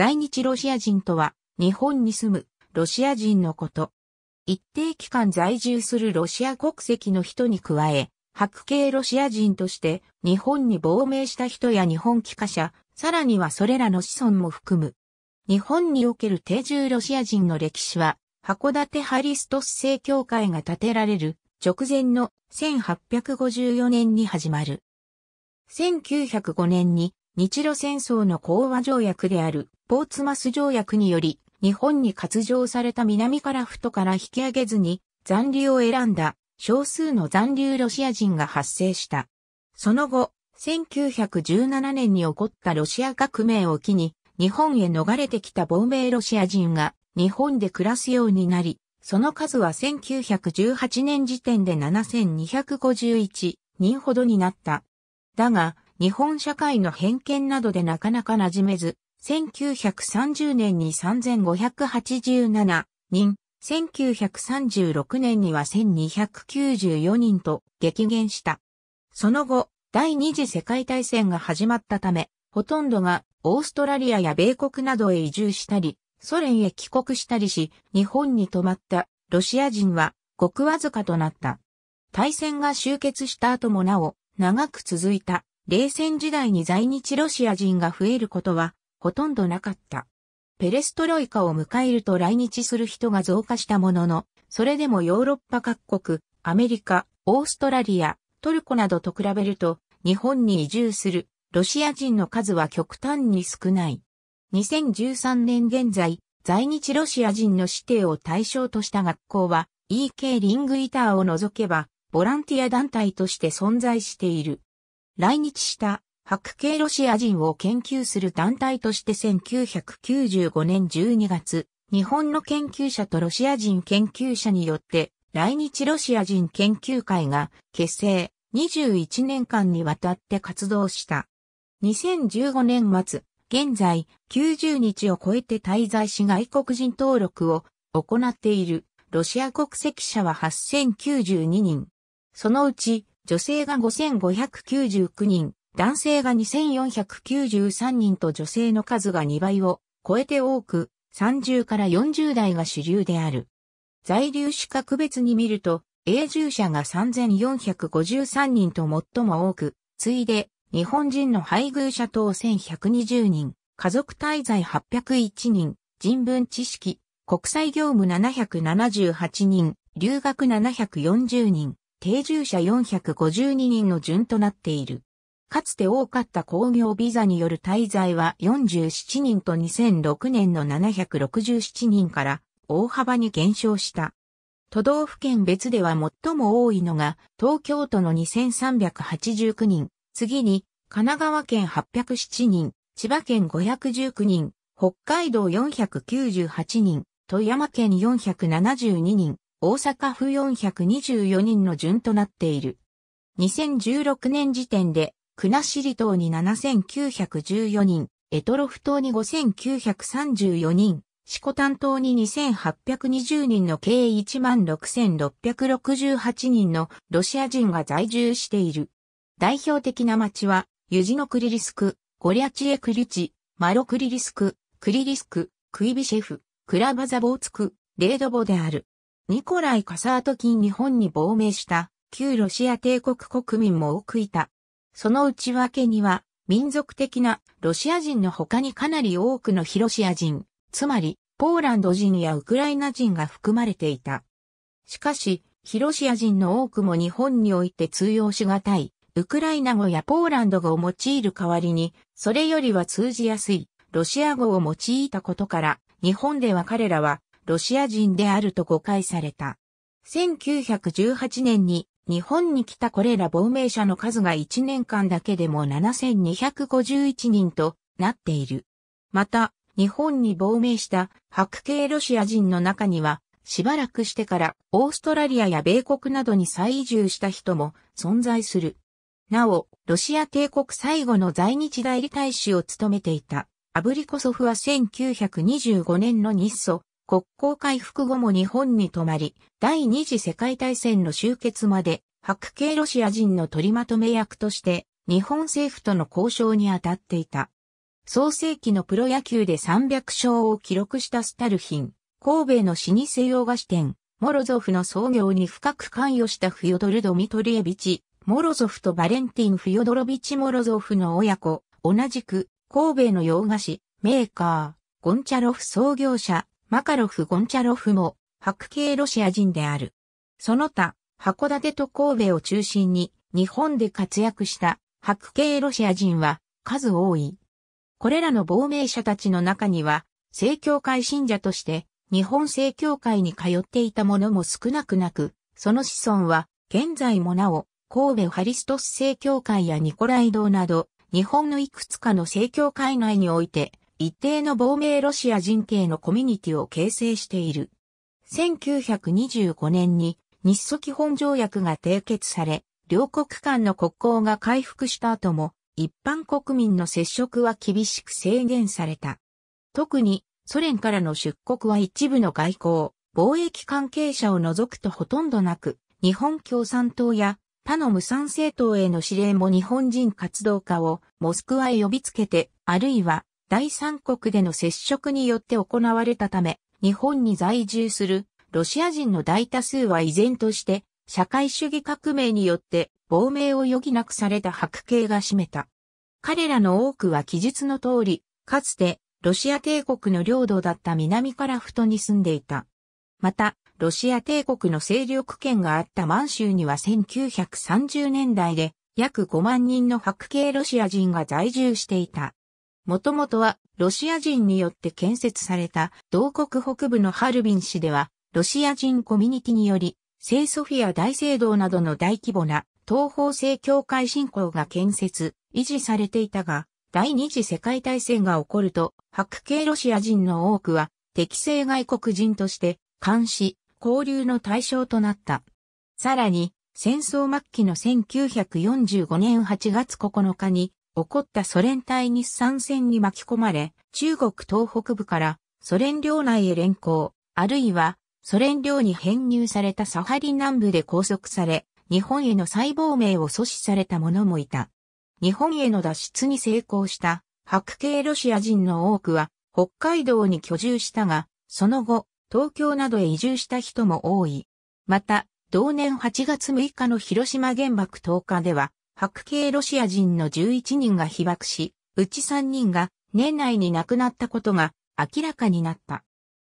在日ロシア人とは、日本に住むロシア人のこと。一定期間在住するロシア国籍の人に加え、白系ロシア人として日本に亡命した人や日本帰化者、さらにはそれらの子孫も含む。日本における定住ロシア人の歴史は、函館ハリストス正教会が建てられる直前の1854年に始まる。1905年に日露戦争の講和条約であるポーツマス条約により、日本に割譲された南フトから引き上げずに残留を選んだ少数の残留ロシア人が発生した。その後、1917年に起こったロシア革命を機に、日本へ逃れてきた亡命ロシア人が日本で暮らすようになり、その数は1918年時点で7251人ほどになった。だが、日本社会の偏見などでなかなか馴染めず、1930年に3587人、1936年には1294人と激減した。その後、第二次世界大戦が始まったため、ほとんどがオーストラリアや米国などへ移住したり、ソ連へ帰国したりし、日本に泊まったロシア人はごくわずかとなった。大戦が終結した後もなお長く続いた冷戦時代に在日ロシア人が増えることはほとんどなかった。ペレストロイカを迎えると来日する人が増加したものの、それでもヨーロッパ各国、アメリカ、オーストラリア、トルコなどと比べると、日本に移住するロシア人の数は極端に少ない。2013年現在、在日ロシア人の指定を対象とした学校は、E.K. リングイターを除けば、ボランティア団体として存在している。来日した白系ロシア人を研究する団体として1995年12月、日本の研究者とロシア人研究者によって来日ロシア人研究会が結成21年間にわたって活動した。2015年末、現在90日を超えて滞在し外国人登録を行っているロシア国籍者は8092人。そのうち女性が5599人、男性が2493人と女性の数が2倍を超えて多く、30から40代が主流である。在留資格別に見ると、永住者が3453人と最も多く、次いで、日本人の配偶者等1120人、家族滞在801人、人文知識、国際業務778人、留学740人、定住者452人の順となっている。かつて多かった工業ビザによる滞在は47人と2006年の767人から大幅に減少した。都道府県別では最も多いのが東京都の2389人、次に神奈川県807人、千葉県519人、北海道498人、富山県472人、大阪府424人の順となっている。2016年時点で国後島に7914人、エトロフ島に5934人、シコタン島に2820人の計16668人のロシア人が在住している。代表的な町は、ユジノクリリスク、ゴリャチエクリチ、マロクリリスク、クリリスク、クイビシェフ、クラバザボーツク、レードボである。ニコライ・カサートキン日本に亡命した、旧ロシア帝国国民も多くいた。その内訳には、民族的なロシア人の他にかなり多くのヒロシア人、つまり、ポーランド人やウクライナ人が含まれていた。しかし、ヒロシア人の多くも日本において通用しがたい、ウクライナ語やポーランド語を用いる代わりに、それよりは通じやすい、ロシア語を用いたことから、日本では彼らは、ロシア人であると誤解された。1918年に日本に来たこれら亡命者の数が1年間だけでも7251人となっている。また、日本に亡命した白系ロシア人の中には、しばらくしてからオーストラリアや米国などに再移住した人も存在する。なお、ロシア帝国最後の在日代理大使を務めていたアブリコソフは1925年の日ソ国交回復後も日本に泊まり、第二次世界大戦の終結まで、白系ロシア人の取りまとめ役として、日本政府との交渉に当たっていた。創世期のプロ野球で300勝を記録したスタルヒン、神戸の老舗洋菓子店、モロゾフの創業に深く関与したフヨドル・ドミトリエビチ、モロゾフとバレンティン・フヨドロビチ・モロゾフの親子、同じく、神戸の洋菓子、メーカー、ゴンチャロフ創業者、マカロフ・ゴンチャロフも白系ロシア人である。その他、函館と神戸を中心に日本で活躍した白系ロシア人は数多い。これらの亡命者たちの中には、正教会信者として日本正教会に通っていた者も少なくなく、その子孫は現在もなお神戸ハリストス正教会やニコライ堂など、日本のいくつかの正教会内において、一定の亡命ロシア人系のコミュニティを形成している。1925年に日ソ基本条約が締結され、両国間の国交が回復した後も、一般国民の接触は厳しく制限された。特に、ソ連からの出国は一部の外交、貿易関係者を除くとほとんどなく、日本共産党や他の無産政党への指令も日本人活動家をモスクワへ呼びつけて、あるいは第三国での接触によって行われたため、日本に在住するロシア人の大多数は依然として社会主義革命によって亡命を余儀なくされた白系が占めた。彼らの多くは記述の通り、かつてロシア帝国の領土だった南からふとに住んでいた。また、ロシア帝国の勢力圏があった満州には1930年代で約5万人の白系ロシア人が在住していた。もともとはロシア人によって建設された同国北部のハルビン市ではロシア人コミュニティにより聖ソフィア大聖堂などの大規模な東方正教会信仰が建設、維持されていたが、第二次世界大戦が起こると、白系ロシア人の多くは適正外国人として監視、交流の対象となった。さらに、戦争末期の1945年8月9日に起こったソ連隊日産戦に巻き込まれ、中国東北部からソ連領内へ連行、あるいはソ連領に編入されたサハリ南部で拘束され、日本への再亡命を阻止された者もいた。日本への脱出に成功した白系ロシア人の多くは北海道に居住したが、その後、東京などへ移住した人も多い。また、同年8月6日の広島原爆投下では、白系ロシア人の11人が被爆し、うち3人が年内に亡くなったことが明らかになった。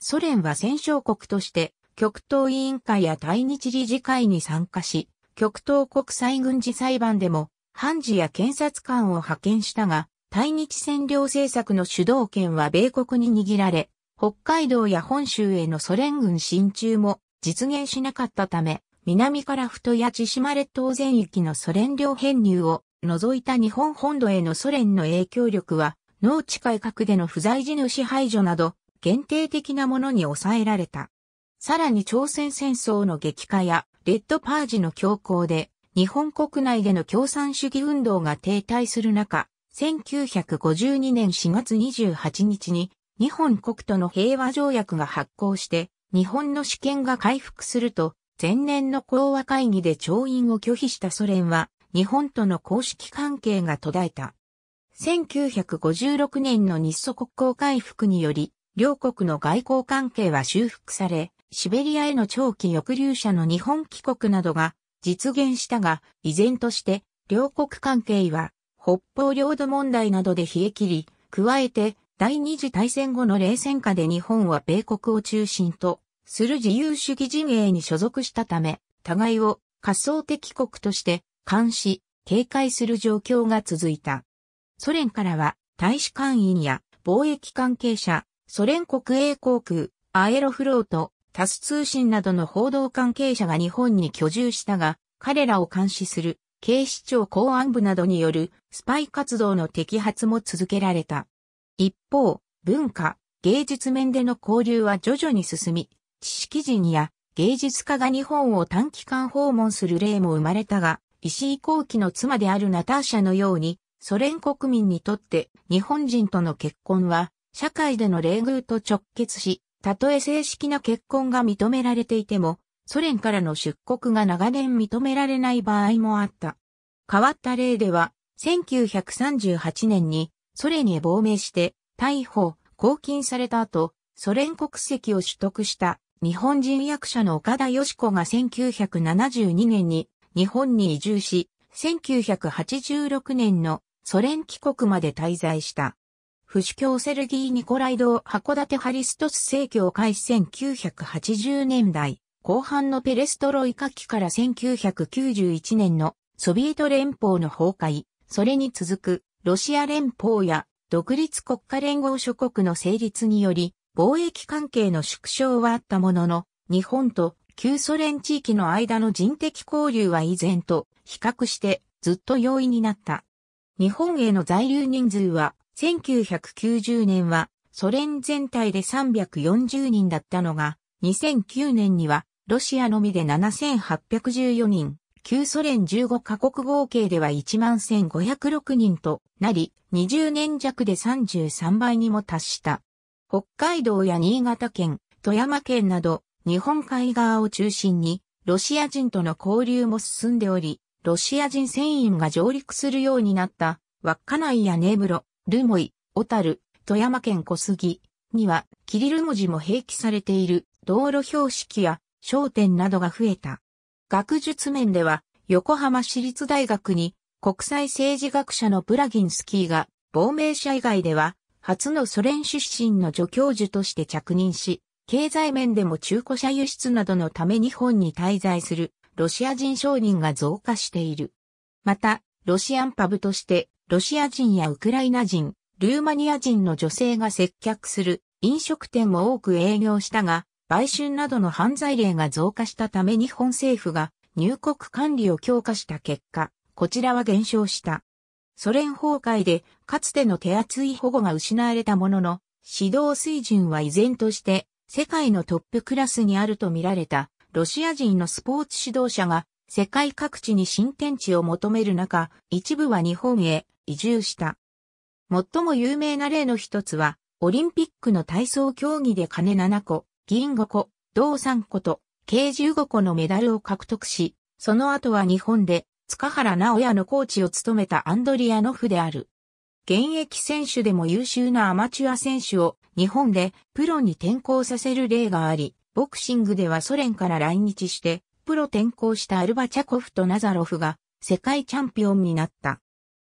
ソ連は戦勝国として極東委員会や対日理事会に参加し、極東国際軍事裁判でも判事や検察官を派遣したが、対日占領政策の主導権は米国に握られ、北海道や本州へのソ連軍進駐も実現しなかったため、南から太や千島列島全域のソ連領編入を除いた日本本土へのソ連の影響力は、農地改革での不在地主排除など、限定的なものに抑えられた。さらに朝鮮戦争の激化や、レッドパージの強行で、日本国内での共産主義運動が停滞する中、1952年4月28日に、日本国との平和条約が発効して、日本の主権が回復すると、前年の講和会議で調印を拒否したソ連は、日本との公式関係が途絶えた。1956年の日ソ国交回復により、両国の外交関係は修復され、シベリアへの長期抑留者の日本帰国などが実現したが、依然として両国関係は北方領土問題などで冷え切り、加えて第二次大戦後の冷戦下で日本は米国を中心とする自由主義陣営に所属したため、互いを仮想敵国として監視、警戒する状況が続いた。ソ連からは大使館員や貿易関係者、ソ連国営航空、アエロフロート、タス通信などの報道関係者が日本に居住したが、彼らを監視する警視庁公安部などによるスパイ活動の摘発も続けられた。一方、文化、芸術面での交流は徐々に進み、知識人や芸術家が日本を短期間訪問する例も生まれたが、石井後期の妻であるナターシャのように、ソ連国民にとって日本人との結婚は、社会での冷遇と直結し、たとえ正式な結婚が認められていても、ソ連からの出国が長年認められない場合もあった。変わった例では、1938年にソ連へ亡命して逮捕、拘禁された後、ソ連国籍を取得した日本人役者の岡田よし子が1972年に日本に移住し、1986年のソ連帰国まで滞在した。不死教セルギー・ニコライド函館ハリストス政教開始1980年代後半のペレストロイカ期から1991年のソビエト連邦の崩壊、それに続くロシア連邦や独立国家連合諸国の成立により貿易関係の縮小はあったものの、日本と旧ソ連地域の間の人的交流は依然と比較してずっと容易になった。日本への在留人数は1990年はソ連全体で340人だったのが2009年にはロシアのみで7814人、旧ソ連15カ国合計では11506人となり20年弱で33倍にも達した。北海道や新潟県、富山県など、日本海側を中心に、ロシア人との交流も進んでおり、ロシア人船員が上陸するようになった、稚内や根室、モイ、小樽、富山県小杉には、キリル文字も併記されている道路標識や商店などが増えた。学術面では、横浜市立大学に国際政治学者のプラギンスキーが亡命者以外では初のソ連出身の助教授として着任し、経済面でも中古車輸出などのため日本に滞在するロシア人商人が増加している。また、ロシアンパブとしてロシア人やウクライナ人、ルーマニア人の女性が接客する飲食店も多く営業したが、売春などの犯罪例が増加したため日本政府が入国管理を強化した結果、こちらは減少した。ソ連崩壊でかつての手厚い保護が失われたものの、指導水準は依然として世界のトップクラスにあると見られたロシア人のスポーツ指導者が世界各地に新天地を求める中、一部は日本へ移住した。最も有名な例の一つは、オリンピックの体操競技で金7個、銀5個、銅3個と、計15個のメダルを獲得し、その後は日本で塚原直也のコーチを務めたアンドリアノフである。現役選手でも優秀なアマチュア選手を日本でプロに転向させる例があり、ボクシングではソ連から来日して、プロ転向したアルバチャコフとナザロフが世界チャンピオンになった。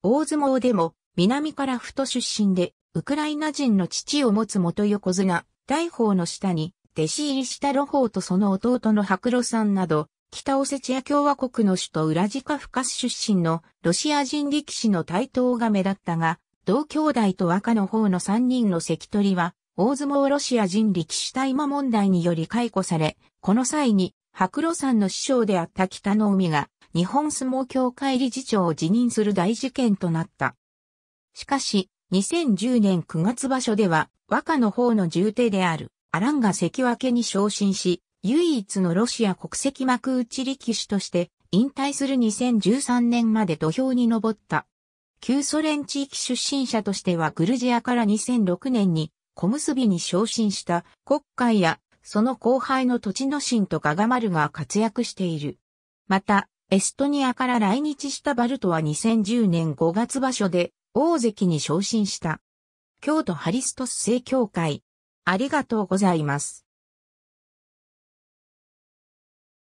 大相撲でも南からふと出身で、ウクライナ人の父を持つ元横綱、大鵬の下に、弟子入りしたロホーとその弟の白露さんなど、北オセチア共和国の首都ウラジカフカス出身のロシア人力士の台頭が目立ったが、同兄弟と赤の方の3人の関取は、大相撲ロシア人力士大麻問題により解雇され、この際に白露山の師匠であった北の海が日本相撲協会理事長を辞任する大事件となった。しかし、2010年9月場所では、和歌の方の重帝である、アランが関脇に昇進し、唯一のロシア国籍幕内力士として引退する2013年まで土俵に上った。旧ソ連地域出身者としてはグルジアから2006年に小結に昇進した国会やその後輩の土地の神とガガマルが活躍している。また、エストニアから来日したバルトは2010年5月場所で大関に昇進した。京都ハリストス正教会。ありがとうございます。